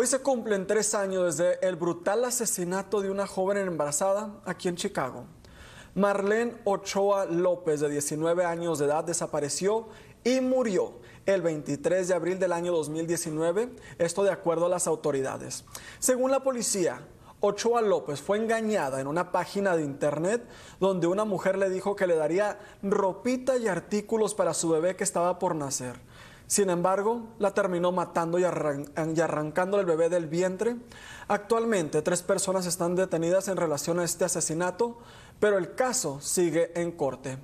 Hoy se cumplen tres años desde el brutal asesinato de una joven embarazada aquí en Chicago. Marlene Ochoa López, de 19 años de edad, desapareció y murió el 23 de abril del año 2019, esto de acuerdo a las autoridades. Según la policía, Ochoa López fue engañada en una página de internet donde una mujer le dijo que le daría ropita y artículos para su bebé que estaba por nacer. Sin embargo, la terminó matando y, arrancando el bebé del vientre. Actualmente, tres personas están detenidas en relación a este asesinato, pero el caso sigue en corte.